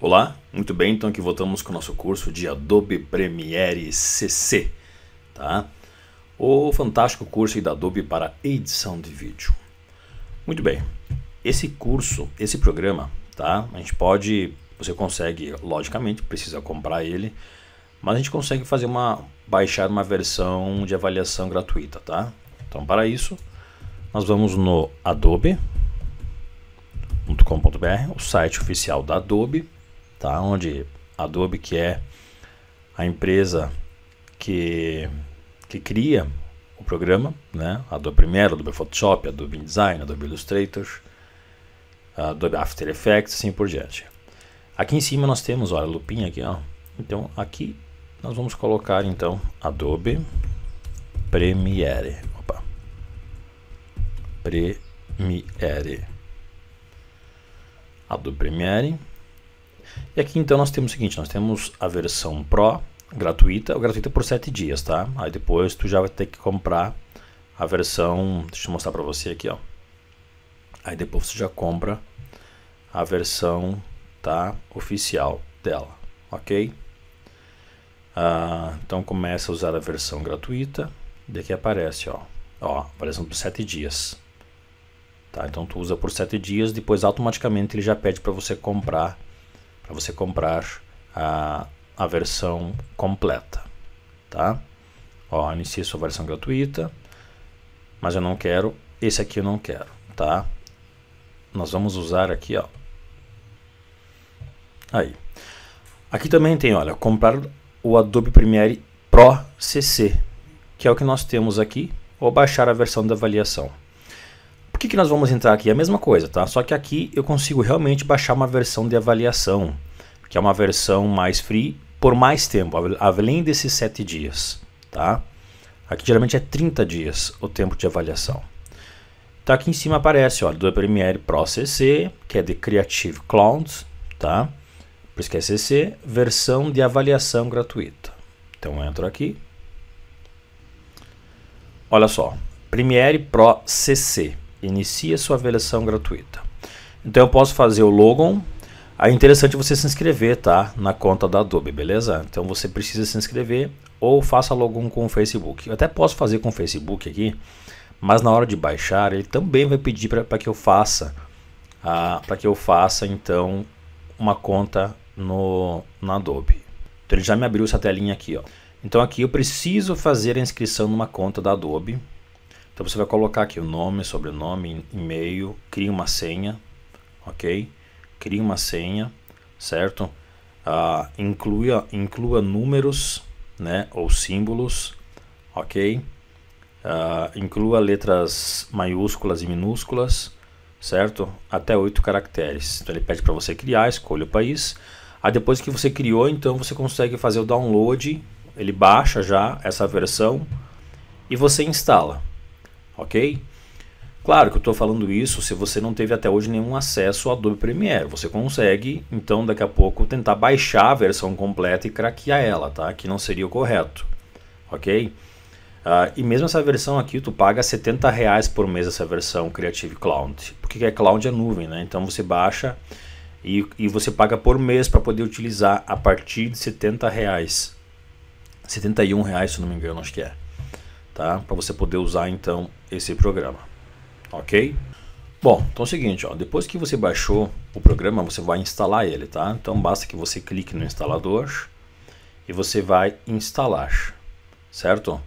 Olá, muito bem, então aqui voltamos com o nosso curso de Adobe Premiere CC, tá? O fantástico curso da Adobe para edição de vídeo. Muito bem, esse curso, esse programa, tá? A gente pode, você consegue, logicamente, precisa comprar ele, mas a gente consegue fazer uma, baixar uma versão de avaliação gratuita, tá? Então para isso, nós vamos no adobe.com.br, o site oficial da Adobe, tá? Onde Adobe, que é a empresa que, que cria o programa, né? Adobe Premiere, Adobe Photoshop, Adobe InDesign, Adobe Illustrator, Adobe After Effects, assim por diante. Aqui em cima nós temos, olha, a lupinha aqui, ó. Então aqui nós vamos colocar então Adobe Premiere. Opa. Premiere. Adobe Premiere. E aqui então nós temos o seguinte, nós temos a versão Pro gratuita, ou gratuita por 7 dias, tá? Aí depois tu já vai ter que comprar a versão, deixa eu mostrar para você aqui, ó. Aí depois você já compra a versão tá oficial dela, ok? Ah, então começa a usar a versão gratuita, daqui aparece, ó, ó, aparecendo por 7 dias. Tá, então tu usa por 7 dias, depois automaticamente ele já pede para você comprar para você comprar a, a versão completa, tá? Ó, inicie sua versão gratuita, mas eu não quero, esse aqui eu não quero, tá? Nós vamos usar aqui, ó. Aí. Aqui também tem, olha, comprar o Adobe Premiere Pro CC, que é o que nós temos aqui, ou baixar a versão da avaliação. O que, que nós vamos entrar aqui? É a mesma coisa, tá? Só que aqui eu consigo realmente baixar uma versão de avaliação, que é uma versão mais free por mais tempo, além desses 7 dias, tá? Aqui geralmente é 30 dias o tempo de avaliação. Tá aqui em cima aparece, ó, do Premiere Pro CC, que é de Creative Cloud, tá? Por isso que é CC, versão de avaliação gratuita. Então eu entro aqui. Olha só, Premiere Pro CC. Inicia sua versão gratuita. Então eu posso fazer o logon. é interessante você se inscrever, tá? Na conta da Adobe, beleza? Então você precisa se inscrever ou faça logon com o Facebook. Eu até posso fazer com o Facebook aqui, mas na hora de baixar ele também vai pedir para que eu faça, ah, para que eu faça então uma conta no na Adobe. Então ele já me abriu essa telinha aqui, ó. Então aqui eu preciso fazer a inscrição numa conta da Adobe. Então você vai colocar aqui o nome, sobrenome, e-mail, cria uma senha, ok? Cria uma senha, certo? Uh, inclua, inclua números, né? Ou símbolos, ok? Uh, inclua letras maiúsculas e minúsculas, certo? Até oito caracteres. Então ele pede para você criar, escolha o país. Aí depois que você criou, então você consegue fazer o download, ele baixa já essa versão e você instala ok? Claro que eu estou falando isso se você não teve até hoje nenhum acesso ao Adobe Premiere. Você consegue, então, daqui a pouco, tentar baixar a versão completa e craquear ela, tá? Que não seria o correto, ok? Uh, e mesmo essa versão aqui, tu paga 70 reais por mês essa versão Creative Cloud. Porque é cloud é nuvem, né? Então você baixa e, e você paga por mês para poder utilizar a partir de 70 reais. 71 reais, se não me engano, acho que é tá? Para você poder usar então esse programa, ok? Bom, então é o seguinte, ó, depois que você baixou o programa, você vai instalar ele, tá? Então basta que você clique no instalador e você vai instalar, certo?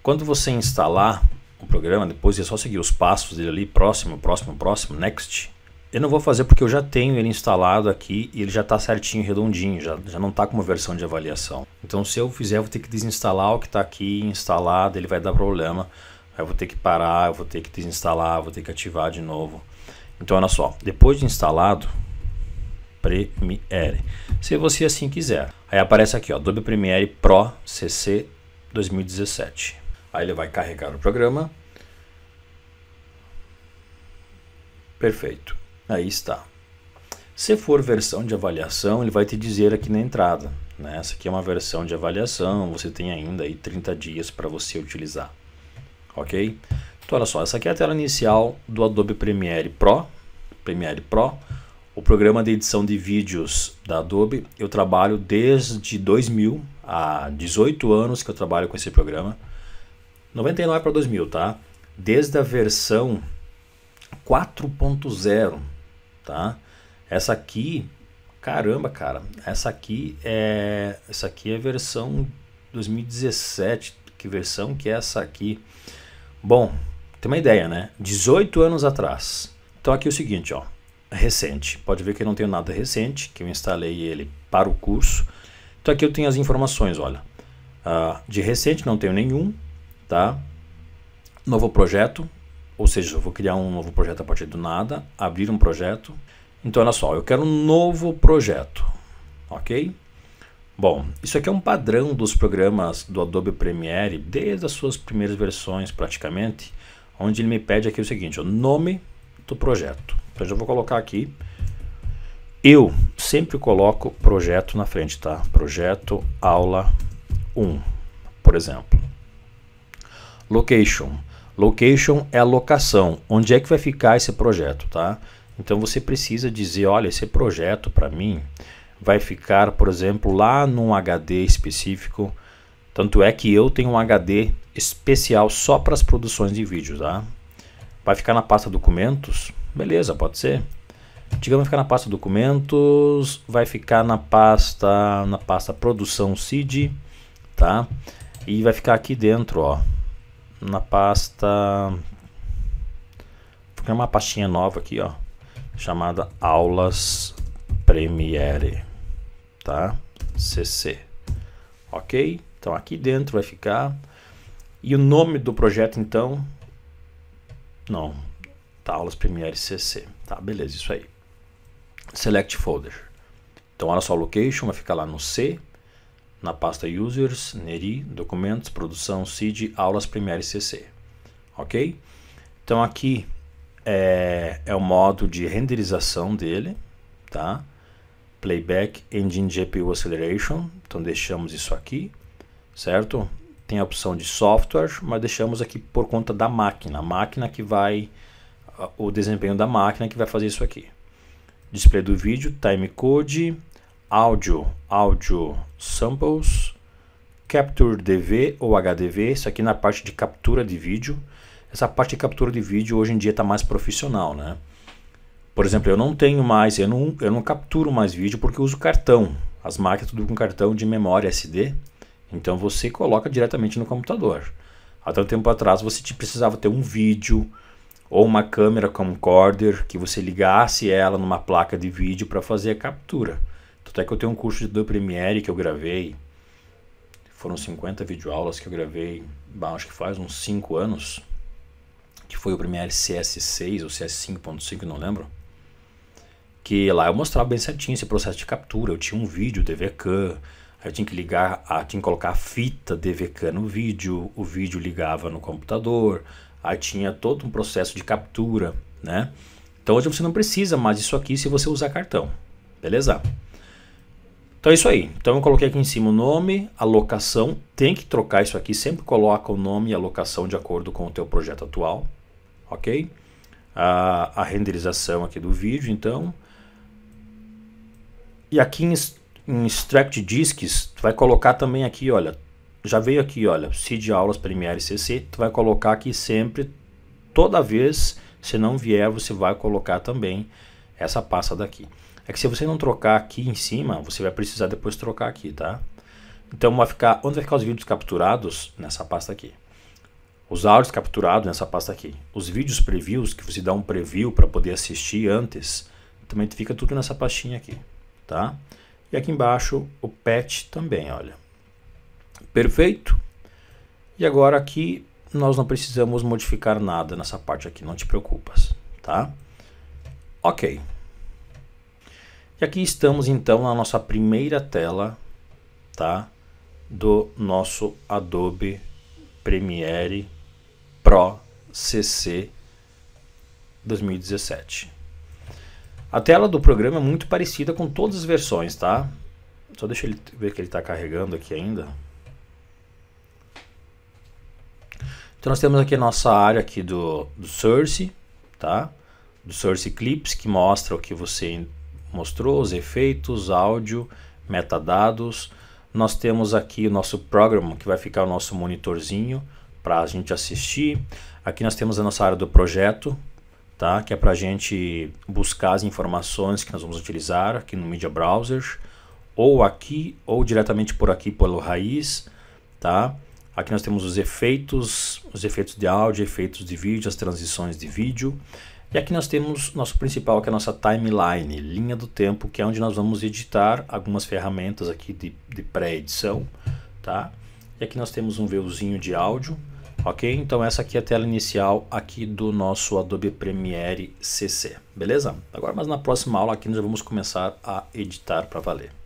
Quando você instalar o programa, depois é só seguir os passos dele ali, próximo, próximo, próximo, next, eu não vou fazer porque eu já tenho ele instalado aqui e ele já está certinho, redondinho, já, já não está com uma versão de avaliação. Então se eu fizer, eu vou ter que desinstalar o que está aqui instalado, ele vai dar problema. Aí eu vou ter que parar, eu vou ter que desinstalar, vou ter que ativar de novo. Então olha só, depois de instalado, Premiere, se você assim quiser. Aí aparece aqui, ó, Adobe Premiere Pro CC 2017. Aí ele vai carregar o programa. Perfeito. Aí está. Se for versão de avaliação, ele vai te dizer aqui na entrada. Né? Essa aqui é uma versão de avaliação, você tem ainda aí 30 dias para você utilizar. Ok? Então, olha só, essa aqui é a tela inicial do Adobe Premiere Pro. Premiere Pro, o programa de edição de vídeos da Adobe. Eu trabalho desde 2000, há 18 anos que eu trabalho com esse programa. 99 para 2000, tá? Desde a versão 4.0 tá? Essa aqui, caramba, cara, essa aqui é, essa aqui é versão 2017, que versão que é essa aqui? Bom, tem uma ideia, né? 18 anos atrás. Então aqui é o seguinte, ó, recente. Pode ver que eu não tenho nada recente, que eu instalei ele para o curso. Então aqui eu tenho as informações, olha. Uh, de recente não tenho nenhum, tá? Novo projeto, ou seja, eu vou criar um novo projeto a partir do nada, abrir um projeto. Então, olha só, eu quero um novo projeto, ok? Bom, isso aqui é um padrão dos programas do Adobe Premiere, desde as suas primeiras versões praticamente, onde ele me pede aqui o seguinte, o nome do projeto. Então, eu vou colocar aqui, eu sempre coloco projeto na frente, tá? Projeto aula 1, por exemplo. Location, Location é a locação, onde é que vai ficar esse projeto, tá? Então você precisa dizer, olha, esse projeto para mim vai ficar, por exemplo, lá num HD específico. Tanto é que eu tenho um HD especial só para as produções de vídeo, tá? Vai ficar na pasta documentos? Beleza, pode ser. Digamos ficar na pasta documentos, vai ficar na pasta na pasta produção CID, tá? E vai ficar aqui dentro, ó na pasta. Vou criar uma pastinha nova aqui, ó, chamada Aulas Premiere, tá? CC, ok? Então aqui dentro vai ficar. E o nome do projeto então? Não, tá? Aulas Premiere CC, tá? Beleza, isso aí. Select Folder. Então olha só, Location vai ficar lá no C na pasta Users, NERI, Documentos, Produção, CID, Aulas Premiere CC. Ok? Então aqui é, é o modo de renderização dele, tá? Playback Engine GPU Acceleration, então deixamos isso aqui, certo? Tem a opção de software, mas deixamos aqui por conta da máquina, a máquina que vai, o desempenho da máquina que vai fazer isso aqui. Display do vídeo, timecode, áudio, áudio samples, capture DV ou HDV, isso aqui na parte de captura de vídeo. Essa parte de captura de vídeo hoje em dia está mais profissional, né? Por exemplo, eu não tenho mais, eu não, eu não capturo mais vídeo porque eu uso cartão. As máquinas tudo com cartão de memória SD, então você coloca diretamente no computador. Até um tempo atrás você te precisava ter um vídeo ou uma câmera camcorder que você ligasse ela numa placa de vídeo para fazer a captura. Até que eu tenho um curso de do Premiere que eu gravei. Foram 50 videoaulas que eu gravei, bah, acho que faz uns 5 anos. Que foi o Premiere CS6 ou CS5.5, não lembro. Que lá eu mostrava bem certinho esse processo de captura. Eu tinha um vídeo DVCAM, eu tinha que ligar, a, tinha que colocar a fita DVCAM no vídeo, o vídeo ligava no computador, aí tinha todo um processo de captura, né? Então hoje você não precisa mais disso aqui se você usar cartão, beleza? Então é isso aí. Então eu coloquei aqui em cima o nome, a locação. Tem que trocar isso aqui. Sempre coloca o nome e a locação de acordo com o teu projeto atual. Ok? A, a renderização aqui do vídeo, então. E aqui em, em Extract Discs, tu vai colocar também aqui, olha. Já veio aqui, olha, CID Aulas Premiere CC. Tu vai colocar aqui sempre, toda vez. Se não vier, você vai colocar também essa pasta daqui. É que se você não trocar aqui em cima, você vai precisar depois trocar aqui, tá? Então vai ficar, onde vai ficar os vídeos capturados? Nessa pasta aqui. Os áudios capturados nessa pasta aqui. Os vídeos previews, que você dá um preview para poder assistir antes, também fica tudo nessa pastinha aqui, tá? E aqui embaixo o patch também, olha. Perfeito? E agora aqui nós não precisamos modificar nada nessa parte aqui, não te preocupas, tá? Ok. E aqui estamos então na nossa primeira tela, tá? Do nosso Adobe Premiere Pro CC 2017. A tela do programa é muito parecida com todas as versões, tá? Só deixa ele ver que ele está carregando aqui ainda. Então nós temos aqui a nossa área aqui do, do Source, tá? Do Source Clips, que mostra o que você mostrou os efeitos, áudio, metadados. Nós temos aqui o nosso programa, que vai ficar o nosso monitorzinho para a gente assistir. Aqui nós temos a nossa área do projeto, tá? que é para a gente buscar as informações que nós vamos utilizar aqui no Media Browser, ou aqui, ou diretamente por aqui pelo raiz. Tá? Aqui nós temos os efeitos, os efeitos de áudio, efeitos de vídeo, as transições de vídeo. E aqui nós temos nosso principal, que é a nossa timeline, linha do tempo, que é onde nós vamos editar algumas ferramentas aqui de, de pré-edição, tá? E aqui nós temos um veuzinho de áudio, ok? Então essa aqui é a tela inicial aqui do nosso Adobe Premiere CC, beleza? Agora, mas na próxima aula aqui nós vamos começar a editar para valer.